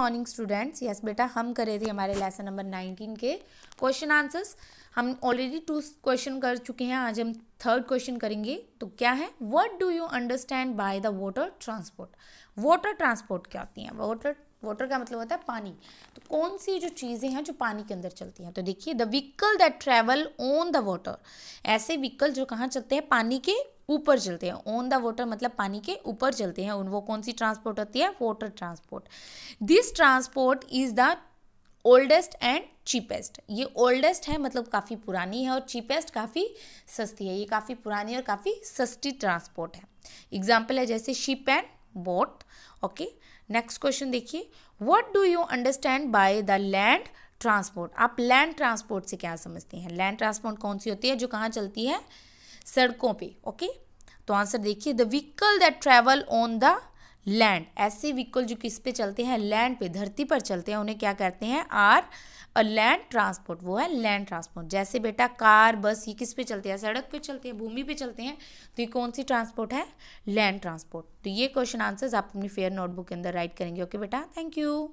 Morning students yes बेटा हम कर रहे थे हमारे लेसन नंबर नाइनटीन के क्वेश्चन आंसर्स हम ऑलरेडी टू क्वेश्चन कर चुके हैं आज हम थर्ड क्वेश्चन करेंगे तो क्या है what do you understand by the water transport water transport क्या होती है वाटर वाटर का मतलब होता है पानी तो कौन सी जो चीज़ें हैं जो पानी के अंदर चलती हैं तो देखिए the vehicle that travel on the water ऐसे व्हीकल जो कहाँ चलते हैं पानी के ऊपर चलते हैं ऑन द वाटर मतलब पानी के ऊपर चलते हैं उन वो कौन सी ट्रांसपोर्ट होती है water transport this transport is the oldest and cheapest ये ओल्डेस्ट है मतलब काफ़ी पुरानी है और चीपेस्ट काफ़ी सस्ती है ये काफ़ी पुरानी और काफ़ी सस्ती ट्रांसपोर्ट है एग्जाम्पल है जैसे ship and boat okay next question देखिए what do you understand by the land transport आप लैंड ट्रांसपोर्ट से क्या समझते हैं लैंड ट्रांसपोर्ट कौन सी होती है जो कहाँ चलती है सड़कों पे ओके okay? तो आंसर देखिए the vehicle that travel on the land ऐसे व्हीकल जो किस पे चलते हैं लैंड पे धरती पर चलते हैं उन्हें क्या कहते हैं आर अ लैंड ट्रांसपोर्ट वो है लैंड ट्रांसपोर्ट जैसे बेटा कार बस ये किस पे चलते हैं सड़क पे चलते हैं भूमि पे चलते हैं तो ये कौन सी ट्रांसपोर्ट है लैंड ट्रांसपोर्ट तो ये क्वेश्चन आंसर्स आप अपनी फेयर नोटबुक के अंदर राइट करेंगे ओके बेटा थैंक यू